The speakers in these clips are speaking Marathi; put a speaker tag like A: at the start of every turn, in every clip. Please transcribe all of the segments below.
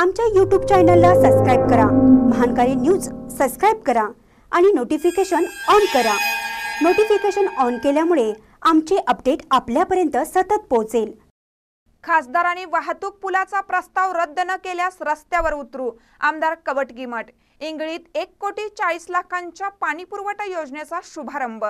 A: आमच्या यूट्यूब चॅनलला सबस्क्राईब करा महानकारी न्यूज सबस्क्राईब करा आणि नोटिफिकेशन ऑन करा नोटिफिकेशन ऑन केल्यामुळे आमचे अपडेट आपल्यापर्यंत सतत पोहोचेल
B: खासदारांनी वाहतूक पुलाचा प्रस्ताव रद्द न केल्यास रस्त्यावर उतरू आमदार कवट गिमट इंगळीत एक कोटी चाळीस लाखांच्या पाणीपुरवठा योजनेचा शुभारंभ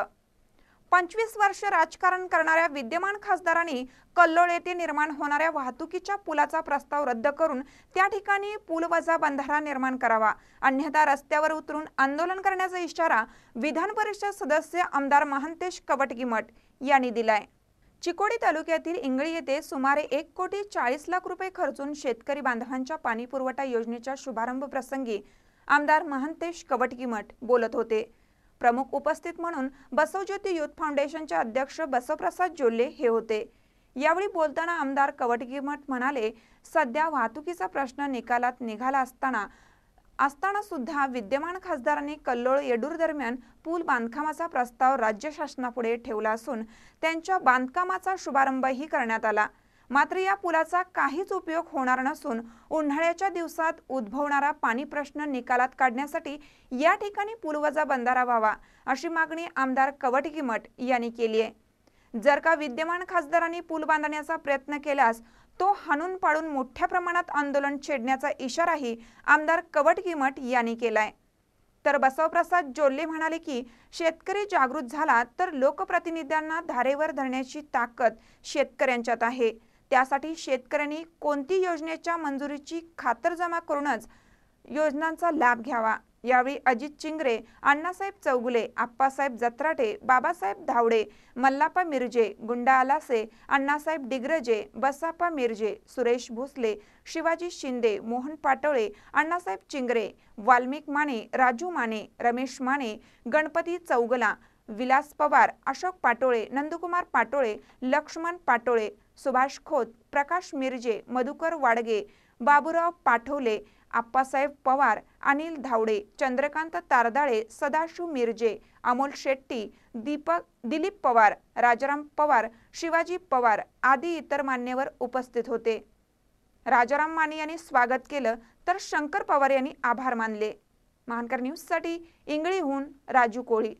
B: पंचवीस वर्ष राजकारण करणाऱ्या विद्यमान खासदारांनी कल्लोळ येथे निर्माण होणाऱ्या वाहतुकीच्या पुलाचा प्रस्ताव रद्द करून त्या ठिकाणी पूल वजा बंधारा निर्माण करावा अन्यथा रस्त्यावर उतरून आंदोलन करण्याचा इशारा विधान परिषद सदस्य आमदार महांतेश कवटकीमठ यांनी दिलाय चिकोडी तालुक्यातील इंगळी येथे सुमारे एक कोटी चाळीस लाख रुपये खर्चून शेतकरी बांधवांच्या पाणीपुरवठा योजनेच्या शुभारंभ प्रसंगी आमदार महांतेश कवटगिमठ बोलत होते प्रमुख उपस्थित म्हणून बसवज्योती युथ फाउंडेशनचे अध्यक्ष बसवप्रसाद जोल्ले हे होते यावेळी बोलताना आमदार कवटगीमठ म्हणाले सध्या वाहतुकीचा प्रश्न निकालात निघाला असताना असताना सुद्धा विद्यमान खासदारांनी कल्लोळ येडूर दरम्यान पूल बांधकामाचा प्रस्ताव राज्य शासनापुढे ठेवला असून त्यांच्या बांधकामाचा शुभारंभही करण्यात आला मात्र या पुलाचा काहीच उपयोग होणार नसून उन्हाळ्याच्या दिवसात उद्भवणारा पाणी प्रश्न निकालात काढण्यासाठी या ठिकाणी पुलवजा बंधारा व्हावा अशी मागणी आमदार गिमट यांनी केली आहे जर का विद्यमान खासदारांनी पूल बांधण्याचा प्रयत्न केल्यास तो हाणून पाडून मोठ्या प्रमाणात आंदोलन छेडण्याचा इशाराही आमदार कवट किमट यांनी केलाय तर बसवप्रसाद जोल्ले म्हणाले की शेतकरी जागृत झाला तर लोकप्रतिनिधींना धारेवर धरण्याची ताकद शेतकऱ्यांच्यात आहे त्यासाठी शेतकऱ्यांनी कोणती योजनेच्या मंजुरीची खातरजमा करूनच योजनांचा लाभ घ्यावा यावेळी अजित चिंगरे अण्णासाहेब चौगुले आप्पासाहेब जत्राटे बाबासाहेब धावडे मल्लापा मिरजे गुंडा आलासे अण्णासाहेब डिग्रजे बसापा मिरजे सुरेश भोसले शिवाजी शिंदे मोहन पाटोळे अण्णासाहेब चिंगरे वाल्मिक माने राजू माने रमेश माने गणपती चौगला विलास पवार अशोक पाटोळे नंदकुमार पाटोळे लक्ष्मण पाटोळे सुभाष खोत प्रकाश मिरजे मधुकर वाडगे बाबुराव पाठवले आप्पासाहेब पवार अनिल धावडे चंद्रकांत तारदाळे सदाशिव मिरजे अमोल शेट्टी दीपक दिलीप पवार राजाराम पवार शिवाजी पवार आदी इतर मान्यवर उपस्थित होते राजाराम माने यांनी स्वागत केलं तर शंकर पवार यांनी आभार मानले महानकर न्यूजसाठी इंगळीहून राजू कोळी